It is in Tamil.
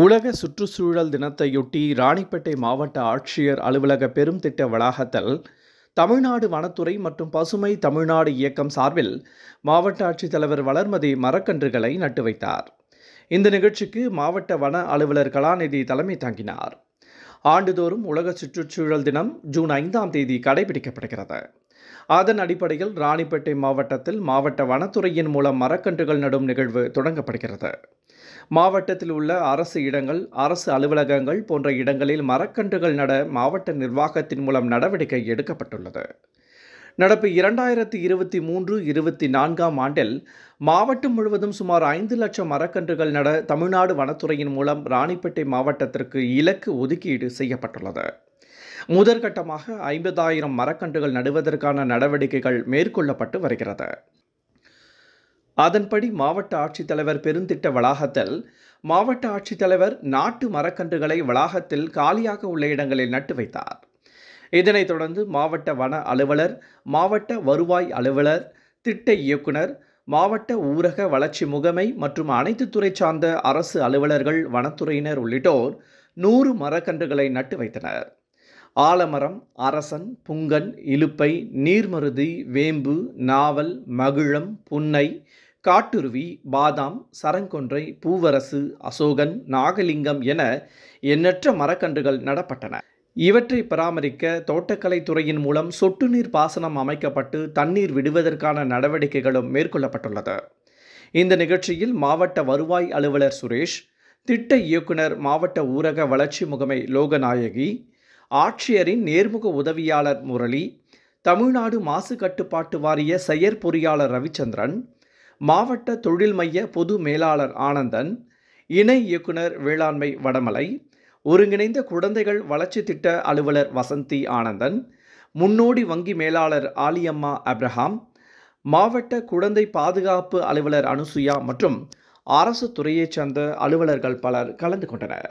உலக சுற்றுச்சூழல் தினத்தையொட்டி ராணிப்பேட்டை மாவட்ட ஆட்சியர் அலுவலக பெரும் திட்ட வளாகத்தில் தமிழ்நாடு வனத்துறை மற்றும் பசுமை தமிழ்நாடு இயக்கம் சார்பில் மாவட்ட ஆட்சித்தலைவர் வளர்மதி மரக்கன்றுகளை நட்டு வைத்தார் இந்த நிகழ்ச்சிக்கு மாவட்ட வன அலுவலர் கலாநிதி தலைமை தாங்கினார் ஆண்டுதோறும் உலக சுற்றுச்சூழல் தினம் ஜூன் ஐந்தாம் தேதி கடைபிடிக்கப்படுகிறது அதன் அடிப்படையில் ராணிப்பேட்டை மாவட்டத்தில் மாவட்ட வனத்துறையின் மூலம் மரக்கன்றுகள் நடும் நிகழ்வு தொடங்கப்படுகிறது மாவட்டத்தில் உள்ள அரசு இடங்கள் அரசு அலுவலகங்கள் போன்ற இடங்களில் மரக்கன்றுகள் நட மாவட்ட நிர்வாகத்தின் மூலம் நடவடிக்கை எடுக்கப்பட்டுள்ளது நடப்பு இரண்டாயிரத்தி இருபத்தி மூன்று இருபத்தி நான்காம் ஆண்டில் மாவட்டம் முழுவதும் சுமார் ஐந்து லட்சம் மரக்கன்றுகள் நட தமிழ்நாடு வனத்துறையின் மூலம் ராணிப்பேட்டை மாவட்டத்திற்கு இலக்கு ஒதுக்கீடு செய்யப்பட்டுள்ளது முதற்கட்டமாக ஐம்பதாயிரம் மரக்கன்றுகள் நடுவதற்கான நடவடிக்கைகள் மேற்கொள்ளப்பட்டு வருகிறது அதன்படி மாவட்ட ஆட்சித்தலைவர் பெருந்திட்ட வளாகத்தில் மாவட்ட ஆட்சித்தலைவர் நாட்டு மரக்கன்றுகளை வளாகத்தில் காலியாக உள்ள இடங்களில் நட்டு வைத்தார் இதனைத் தொடர்ந்து மாவட்ட வன அலுவலர் மாவட்ட வருவாய் அலுவலர் திட்ட இயக்குனர் மாவட்ட ஊரக வளர்ச்சி முகமை மற்றும் அனைத்து துறை சார்ந்த அரசு அலுவலர்கள் வனத்துறையினர் உள்ளிட்டோர் நூறு மரக்கன்றுகளை நட்டு வைத்தனர் ஆலமரம் அரசன் புங்கன் இலுப்பை நீர்மருதி வேம்பு நாவல் மகிழம் புன்னை காட்டுருவி பாதாம் சரங்கொன்றை பூவரசு அசோகன் நாகலிங்கம் என எண்ணற்ற மரக்கன்றுகள் நடப்பட்டன இவற்றை பராமரிக்க தோட்டக்கலைத் துறையின் மூலம் சொட்டு நீர் பாசனம் அமைக்கப்பட்டு தண்ணீர் விடுவதற்கான நடவடிக்கைகளும் மேற்கொள்ளப்பட்டுள்ளது இந்த நிகழ்ச்சியில் மாவட்ட வருவாய் அலுவலர் சுரேஷ் திட்ட இயக்குனர் மாவட்ட ஊரக வளர்ச்சி முகமை லோகநாயகி ஆட்சியரின் நேர்முக உதவியாளர் முரளி தமிழ்நாடு மாசு கட்டுப்பாட்டு வாரிய செயற்பொறியாளர் ரவிச்சந்திரன் மாவட்ட தொழில் மைய பொது மேலாளர் ஆனந்தன் இணை இயக்குனர் வேளாண்மை வடமலை ஒருங்கிணைந்த குழந்தைகள் வளர்ச்சி திட்ட அலுவலர் வசந்தி ஆனந்தன் முன்னோடி வங்கி மேலாளர் ஆலியம்மா அப்ரஹாம் மாவட்ட குழந்தை பாதுகாப்பு அலுவலர் அனுசுயா மற்றும் அரசு துறையைச் சேர்ந்த அலுவலர்கள் பலர் கலந்து கொண்டனர்